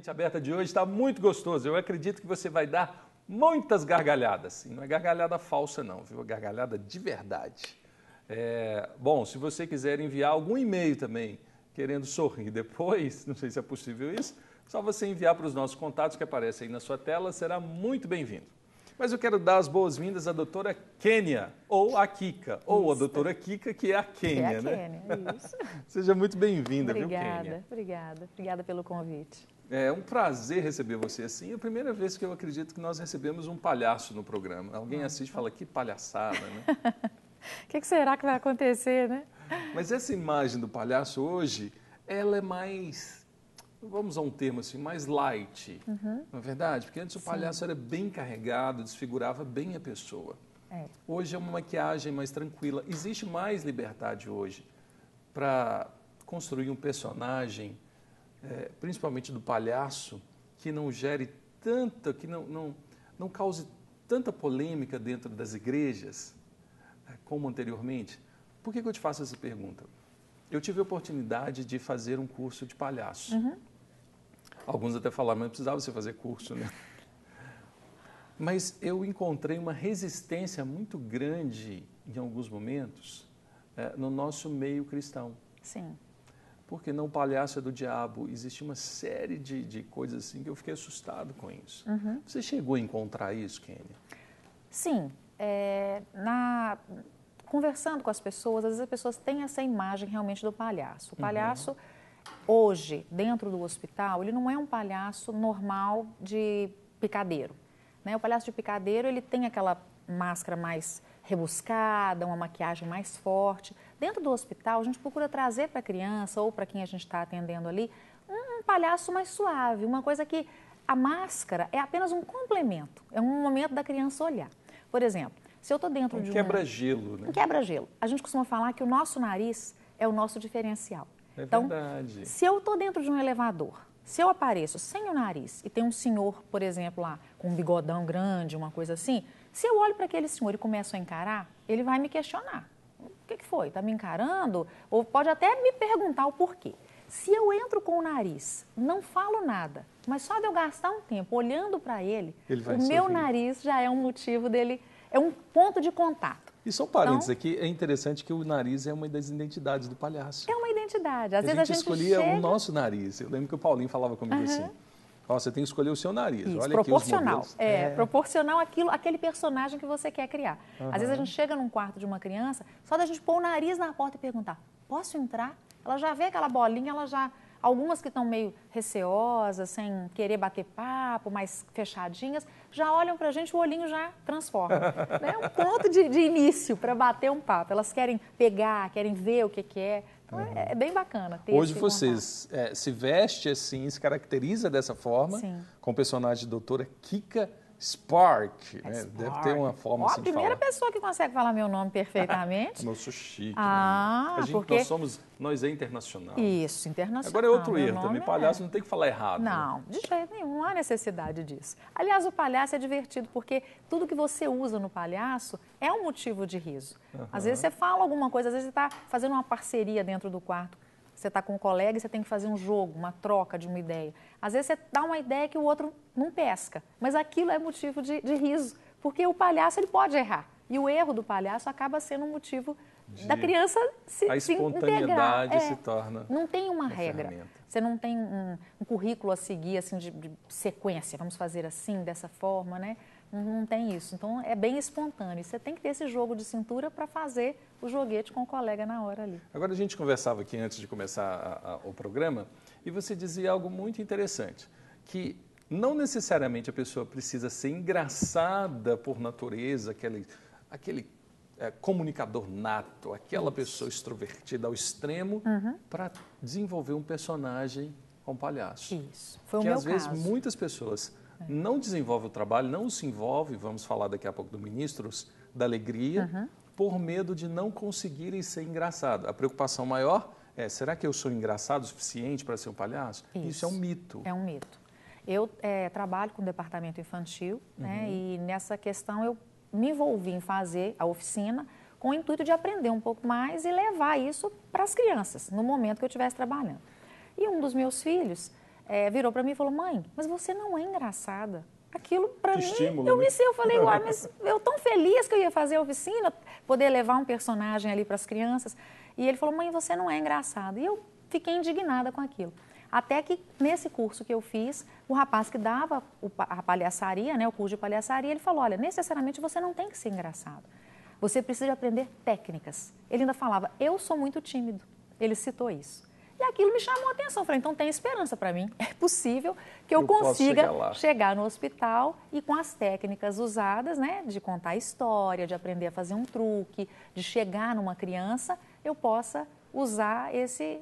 Mente Aberta de hoje está muito gostoso. Eu acredito que você vai dar muitas gargalhadas. E não é gargalhada falsa, não, viu? É gargalhada de verdade. É... Bom, se você quiser enviar algum e-mail também querendo sorrir depois, não sei se é possível isso, só você enviar para os nossos contatos que aparecem aí na sua tela, será muito bem-vindo. Mas eu quero dar as boas-vindas à doutora Kênia, ou a Kika, isso. ou a doutora Kika, que é a é né? Kênia, é a né? Kênia, isso. Seja muito bem-vinda, viu, Kênia? Obrigada, obrigada, obrigada pelo convite. É um prazer receber você assim. É a primeira vez que eu acredito que nós recebemos um palhaço no programa. Alguém assiste e fala, que palhaçada, né? O que, que, será que vai acontecer, né? Mas essa imagem do palhaço hoje, ela é mais, vamos a um termo assim, mais light, uhum. não é verdade? Porque antes o Sim. palhaço era bem carregado, desfigurava bem a pessoa. É. Hoje é uma maquiagem mais tranquila. Existe mais liberdade hoje para construir um personagem é, principalmente do palhaço, que não gere tanta, que não, não, não cause tanta polêmica dentro das igrejas é, como anteriormente? Por que, que, eu te faço essa pergunta? Eu tive a oportunidade de fazer um curso de palhaço. Uhum. Alguns até falaram, mas precisava você fazer curso, né? Mas eu encontrei uma resistência muito grande em alguns momentos é, no nosso meio cristão. Sim porque não palhaço é do diabo. Existia uma série de, de coisas assim que eu fiquei assustado com isso. Uhum. Você chegou a encontrar isso, Kênia Sim. É, na, conversando com as pessoas, às vezes as pessoas têm essa imagem realmente do palhaço. O uhum. palhaço, uhum. hoje, dentro do hospital, ele não é um palhaço normal de picadeiro. Né? O palhaço de picadeiro, ele tem aquela máscara mais rebuscada, uma maquiagem mais forte. Dentro do hospital, a gente procura trazer para a criança ou para quem a gente está atendendo ali um palhaço mais suave, uma coisa que a máscara é apenas um complemento, é um momento da criança olhar. Por exemplo, se eu estou dentro um de um. Quebra-gelo, né? Um quebra-gelo. A gente costuma falar que o nosso nariz é o nosso diferencial. É então, verdade. se eu estou dentro de um elevador, se eu apareço sem o nariz e tem um senhor, por exemplo, lá com um bigodão grande, uma coisa assim, se eu olho para aquele senhor e começo a encarar, ele vai me questionar. O que, que foi? Está me encarando? Ou pode até me perguntar o porquê. Se eu entro com o nariz, não falo nada, mas só de eu gastar um tempo olhando para ele, ele o meu nariz já é um motivo dele, é um ponto de contato. E só um parênteses então, aqui, é interessante que o nariz é uma das identidades do palhaço. É uma identidade às a vezes gente a gente escolhia chega... o nosso nariz. Eu lembro que o Paulinho falava comigo uhum. assim. Oh, você tem que escolher o seu nariz. Isso, Olha proporcional. É, é, proporcional aquilo, aquele personagem que você quer criar. Uhum. Às vezes a gente chega num quarto de uma criança, só da gente pôr o nariz na porta e perguntar: posso entrar? Ela já vê aquela bolinha, ela já Algumas que estão meio receosas, sem querer bater papo, mais fechadinhas, já olham para a gente, o olhinho já transforma. É né? um ponto de, de início para bater um papo. Elas querem pegar, querem ver o que, que é. Então é, uhum. é, é, bem bacana. Hoje vocês é, se veste assim, se caracteriza dessa forma, Sim. com o personagem doutora Kika Spark, né? Spark. Deve ter uma forma assim de falar. a primeira pessoa que consegue falar meu nome perfeitamente. eu sou chique. Ah, né? a gente, porque... Nós somos, nós é internacional. Isso, internacional. Agora é outro meu erro é também, é... palhaço não tem que falar errado. Né? Não, né? de jeito nenhum, não há necessidade disso. Aliás, o palhaço é divertido, porque tudo que você usa no palhaço é um motivo de riso. Às vezes você fala alguma coisa, às vezes você está fazendo uma parceria dentro do quarto você está com um colega e você tem que fazer um jogo, uma troca de uma ideia. Às vezes você dá uma ideia que o outro não pesca, mas aquilo é motivo de, de riso, porque o palhaço ele pode errar. E o erro do palhaço acaba sendo um motivo de... da criança se, a espontaneidade se, é, se torna. Não tem uma, uma regra. Você não tem um, um, currículo a seguir assim de, de sequência. Vamos fazer assim, dessa forma, né? Não, tem isso. Então é bem espontâneo. Você tem que ter esse jogo de cintura para fazer o joguete com o colega na hora ali. Agora a gente conversava aqui antes de começar a, a, o programa e você dizia algo muito interessante, que não necessariamente a pessoa precisa ser engraçada por natureza, aquele, aquele é, comunicador nato, aquela pessoa extrovertida ao extremo, uhum. para desenvolver um personagem com palhaço. Isso. Foi que, o meu às caso. vezes muitas pessoas é. não desenvolve o trabalho, não se envolve, vamos falar daqui a pouco do ministros da alegria, uhum. por medo de não conseguirem ser engraçado. A preocupação maior é, será que eu sou engraçado o suficiente para ser um palhaço? Isso. Isso, é um mito. É um mito. Eu é, trabalho com o departamento infantil, né, uhum. né, e nessa questão eu me envolvi em fazer a oficina com o intuito de aprender um pouco mais e levar isso para as crianças, no momento que eu estivesse trabalhando. E um dos meus filhos, é, virou para mim e falou: mãe, mas você não é engraçada. Aquilo para mim, estímulo, eu né? me né? eu falei, uai, mas eu tão feliz que eu ia fazer a oficina, poder levar um personagem ali para as crianças. E ele falou: mãe, você não é engraçada. E eu fiquei indignada com aquilo. Até que nesse curso que eu fiz, o rapaz que dava a palhaçaria, né, o curso de palhaçaria, ele falou: olha, necessariamente você não tem que ser engraçado. Você precisa aprender técnicas. Ele ainda falava: eu sou muito tímido. Ele citou isso. E aquilo me chamou a atenção. Falei, então tem esperança para mim. É possível que eu, eu consiga chegar, chegar, no hospital e com as técnicas usadas, né, de contar história, de aprender a fazer um truque, de chegar numa criança, eu possa usar esse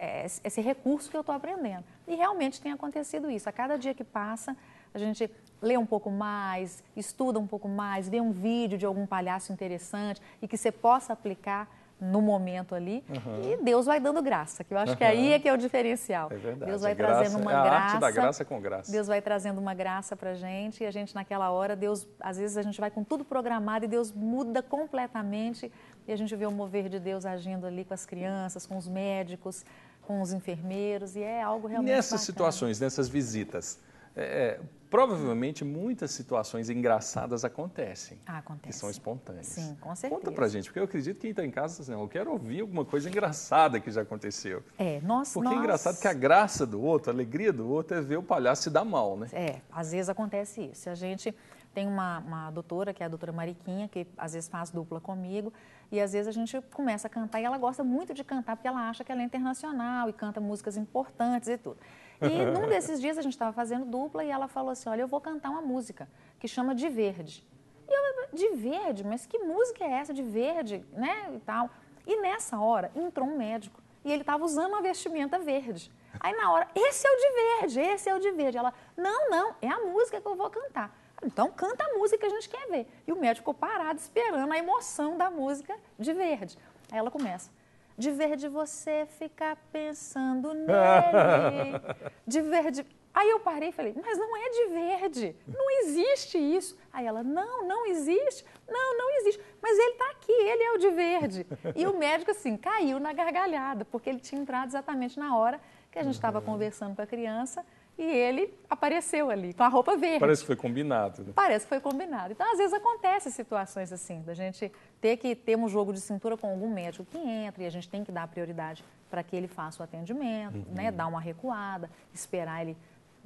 eh, esse recurso que eu estou aprendendo. E realmente tem acontecido isso. A cada dia que passa, a gente lê um pouco mais, estuda um pouco mais, vê um vídeo de algum palhaço interessante e que você possa aplicar no momento ali. Uhum. E Deus vai dando graça, que eu acho uhum. que aí é que é o diferencial. É verdade. Deus vai graça, trazendo é uma é a graça. Arte da graça com graça. Deus vai trazendo uma graça pra gente e a gente naquela hora, Deus, às vezes a gente vai com tudo programado e Deus muda completamente e a gente vê o mover de Deus agindo ali com as crianças, com os médicos, com os enfermeiros e é algo realmente Nessas bacana. situações, nessas visitas, é, é, provavelmente muitas situações engraçadas acontecem. Ah, acontecem. Que são espontâneas. Sim, com certeza. Conta pra gente, porque eu acredito que quem está em casa assim, eu quero ouvir alguma coisa engraçada que já aconteceu. É, nossa. Porque é nós... é engraçado que a graça do outro, a alegria do outro é ver o palhaço se dar mal, né? É, às vezes acontece isso. A gente tem uma, uma doutora, que é a doutora Mariquinha, que às vezes faz dupla comigo, e às vezes a gente começa a cantar e ela gosta muito de cantar porque ela acha que ela é internacional e canta músicas importantes e tudo. E num desses dias a gente estava fazendo dupla e ela falou assim: Olha, eu vou cantar uma música que chama De Verde. E eu, de verde? Mas que música é essa? De verde, né? E tal. E nessa hora entrou um médico e ele estava usando uma vestimenta verde. Aí na hora, esse é o de verde, esse é o de verde. Ela, não, não, é a música que eu vou cantar. Então canta a música que a gente quer ver. E o médico ficou parado esperando a emoção da música de verde. Aí ela começa de ver de você ficar pensando nele, de verde. Aí eu parei e falei, mas não é de verde, não existe isso. Aí ela, não, não existe, não, não existe. Mas ele está aqui, ele é o de verde. E o médico, assim, caiu na gargalhada, porque ele tinha entrado exatamente na hora que a gente estava uhum. conversando com a criança e ele apareceu ali com a roupa verde. Parece que foi combinado. Né? Parece que foi combinado. Então, às vezes acontece situações assim, da gente ter que ter um jogo de cintura com algum médico que entra e a gente tem que dar prioridade para que ele faça o atendimento, né? uhum. né, dar uma recuada, esperar ele,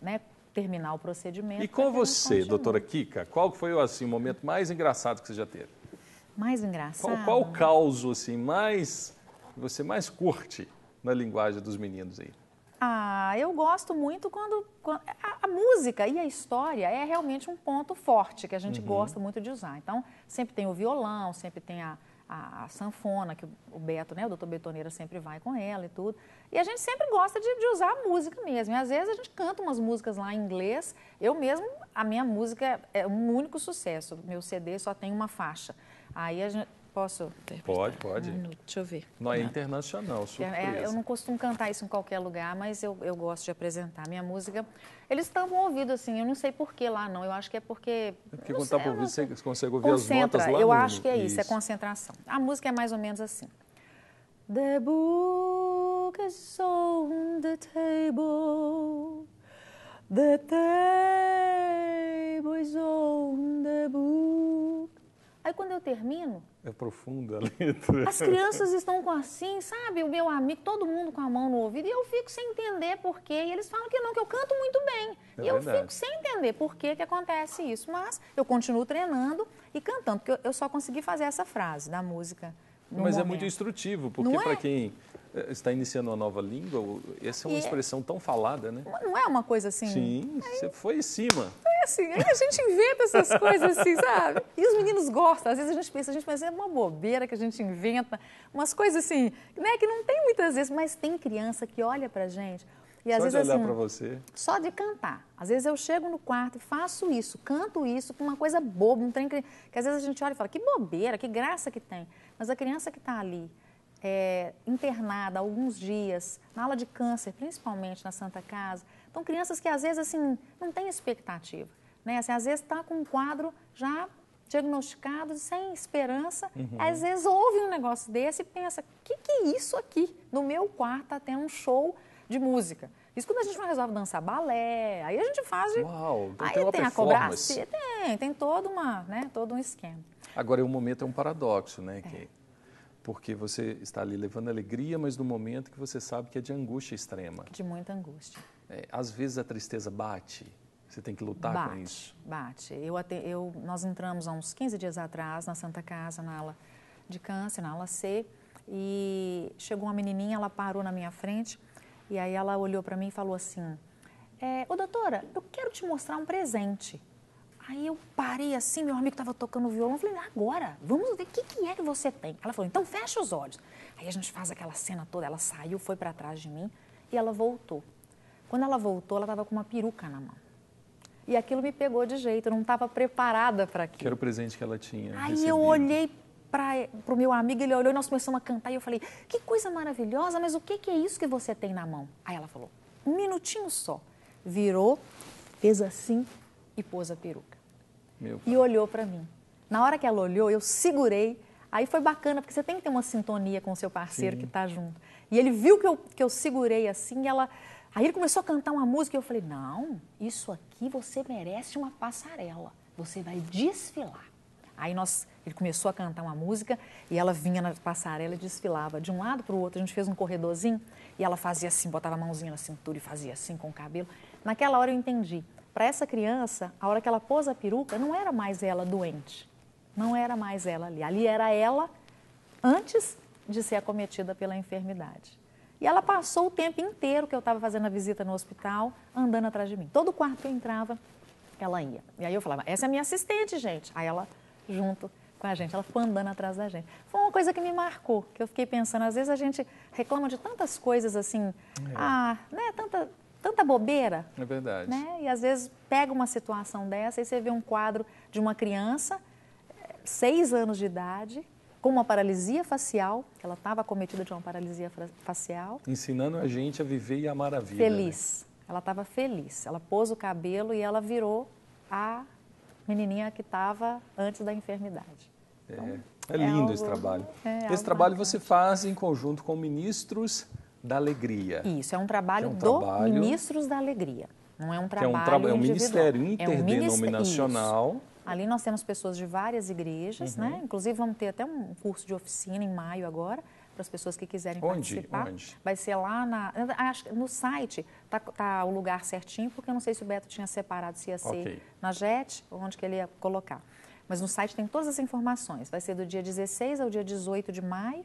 né, terminar o procedimento. E com você, doutora Kika, qual foi assim, o momento mais engraçado que você já teve? Mais engraçado? Qual, o caos assim mais você mais curte na linguagem dos meninos aí? Ah, eu gosto muito quando, quando a, a, música e a história é realmente um ponto forte que a gente uhum. gosta muito de usar. Então, sempre tem o violão, sempre tem a, a, a sanfona, que o Beto, né, o doutor Betoneira sempre vai com ela e tudo. E a gente sempre gosta de, de usar a música mesmo. E às vezes a gente canta umas músicas lá em inglês. Eu mesmo, a minha música é um é único sucesso. Meu CD só tem uma faixa. Aí a gente Posso ter? Pode, pode. Um ah, minuto, deixa eu ver. Não, é internacional, surpresa. É, é, eu não costumo cantar isso em qualquer lugar, mas eu, eu gosto de apresentar minha música. Eles estavam ouvindo assim, eu não sei por que lá não, eu acho que é porque... É porque quando está por ouvir, você consegue ouvir Concentra, as notas lá eu no... acho que é isso, é isso, é concentração. A música é mais ou menos assim. The book is on the table, the table is on the book. Aí quando eu termino, é profunda a letra. As crianças estão com assim, sabe? O meu amigo, todo mundo com a mão no ouvido. E eu fico sem entender por quê. E eles falam que não, que eu canto muito bem. É e eu verdade. fico sem entender por que que acontece isso. Mas eu continuo treinando e cantando, porque eu só consegui fazer essa frase da música. Mas é momento. é muito instrutivo, porque para é? quem eh, está iniciando uma nova língua, essa é uma e é expressão tão falada, né? Não é uma coisa assim. Sim, você foi em cima assim, aí a gente inventa essas coisas assim, sabe? E os meninos gostam. Às vezes a gente pensa, a gente, mas é uma bobeira que a gente inventa, umas coisas assim, né? Que não tem muitas vezes, mas tem criança que olha pra gente. E só às vezes, de olhar assim, pra você. Só de cantar. Às vezes eu chego no quarto e faço isso, canto isso, com uma coisa boba, um trem que, que às vezes a gente olha e fala, que bobeira, que graça que tem. Mas a criança que está ali, é, internada alguns dias, na aula de câncer, principalmente na Santa Casa, então, crianças que às vezes assim não têm expectativa, né? Assim, às vezes está com um quadro já diagnosticado, sem esperança. Uhum. Às vezes ouve um negócio desse e pensa, o que, que é isso aqui? No meu quarto até tá um show de música. Isso quando a gente não resolve dançar balé, aí a gente faz. Uau, então aí tem, tem a cobrança, tem, tem todo uma, né, todo um esquema. Agora, o momento é um paradoxo, né? É. Que, porque você está ali levando alegria, mas no momento que você sabe que é de angústia extrema. De muita angústia é, às vezes a tristeza bate. Você tem que lutar bate, com isso. Bate. Eu, eu, nós entramos há uns 15 dias atrás na Santa Casa, na ala de câncer, na ala C, e chegou uma menininha, ela parou na minha frente e aí ela olhou para mim e falou assim: é, "Ô doutora, eu quero te mostrar um presente". Aí eu parei assim, meu amigo estava tocando violão, eu falei, agora, vamos ver o que, que é que você tem. Ela falou, então fecha os olhos. Aí a gente faz aquela cena toda, ela saiu, foi para trás de mim e ela voltou. Quando ela voltou, ela estava com uma peruca na mão. E aquilo me pegou de jeito, eu não estava preparada para aquilo. Que era o presente que ela tinha. Aí recebido. eu olhei para o meu amigo, ele olhou e nós começamos a cantar. E eu falei, que coisa maravilhosa, mas o que, que é isso que você tem na mão? Aí ela falou, um minutinho só. Virou, fez assim e pôs a peruca. E olhou para mim. Na hora que ela olhou, eu segurei. Aí foi bacana, porque você tem que ter uma sintonia com o seu parceiro Sim. que está junto. E ele viu que eu, que eu segurei assim e ela Aí ele começou a cantar uma música e eu falei: Não, isso aqui você merece uma passarela. Você vai desfilar. Aí nós, ele começou a cantar uma música e ela vinha na passarela e desfilava de um lado para o outro. A gente fez um corredorzinho e ela fazia assim, botava a mãozinha na cintura e fazia assim com o cabelo. Naquela hora eu entendi. Para essa criança, a hora que ela pôs a peruca, não era mais ela doente. Não era mais ela ali. Ali era ela antes de ser acometida pela enfermidade. E ela passou o tempo inteiro que eu estava fazendo a visita no hospital, andando atrás de mim. Todo quarto que eu entrava, ela ia. E aí eu falava, essa é a minha assistente, gente. Aí ela, junto com a gente, ela ficou andando atrás da gente. Foi uma coisa que me marcou, que eu fiquei pensando, às vezes a gente reclama de tantas coisas assim, é. ah, né, tanta, tanta bobeira. É verdade. Né? E às vezes pega uma situação dessa e você vê um quadro de uma criança, eh, seis anos de idade, com uma paralisia facial, ela estava cometida de uma paralisia facial. Ensinando a gente a viver e amar a vida. Né? Feliz. Né? Ela estava feliz. Ela pôs o cabelo e ela virou a menininha que estava antes da enfermidade. É, então, é, lindo é algo, esse trabalho. É esse trabalho você faz em conjunto com ministros da alegria. Isso, é um trabalho, é um do trabalho... ministros da alegria. Não é um é trabalho. É um, tra... é um ministério interdenominacional. É um Ali nós temos pessoas de várias igrejas, né? uhum. né? Inclusive vamos ter até um curso de oficina em maio agora para as pessoas que quiserem Onde? participar. Onde? Vai ser lá na, acho que no site tá, tá, o lugar certinho porque eu não sei se o Beto tinha separado se ia ser okay. na JET onde que ele ia colocar. Mas no site tem todas as informações. Vai ser do dia 16 ao dia 18 de maio.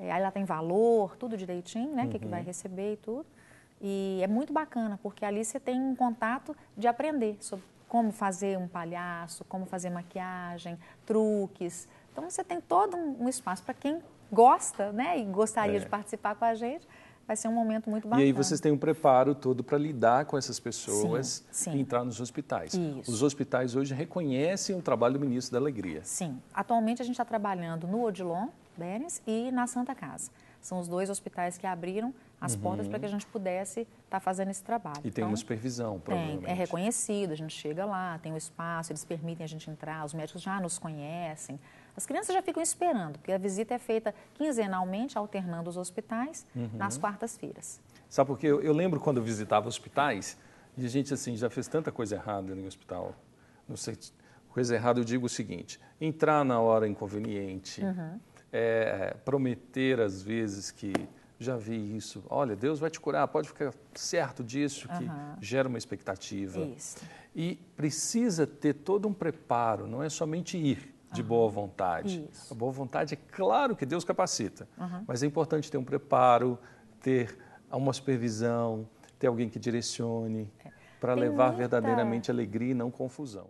É, aí lá tem valor, tudo direitinho, né? O uhum. que, que vai uhum. receber e tudo. E é muito bacana, porque ali você tem um contato de aprender sobre como fazer um palhaço, como fazer maquiagem, truques. Então você tem todo um, espaço para quem gosta, né, e gostaria é. de participar com a gente. Vai ser um momento muito bacana. E aí vocês têm um preparo todo para lidar com essas pessoas sim, sim. e entrar nos hospitais. Isso. Os hospitais hoje reconhecem o trabalho do Ministro da Alegria. Sim. Atualmente a gente está trabalhando no Odilon, Berens, e na Santa Casa. São os dois hospitais que abriram as uhum. portas para que a gente pudesse estar tá fazendo esse trabalho. E então, tem uma então, supervisão, provavelmente. Tem, é reconhecido, a gente chega lá, tem o um espaço, eles permitem a gente entrar, os médicos já nos conhecem. As crianças já ficam esperando, porque a visita é feita quinzenalmente, alternando os hospitais, uhum. nas quartas-feiras. Sabe porque eu, eu lembro quando eu visitava hospitais, e a gente, assim, já fez tanta coisa errada no hospital. Não sei, coisa errada eu digo o seguinte, entrar na hora inconveniente... Uhum é, prometer às vezes que já vi isso, olha, Deus vai te curar, pode ficar certo disso, que uhum. gera uma expectativa. Isso. E precisa ter todo um preparo, não é somente ir de uhum. boa vontade. Isso. A boa vontade é claro que Deus capacita, uhum. mas é importante ter um preparo, ter uma supervisão, ter alguém que direcione, é. para levar muita... verdadeiramente alegria e não confusão.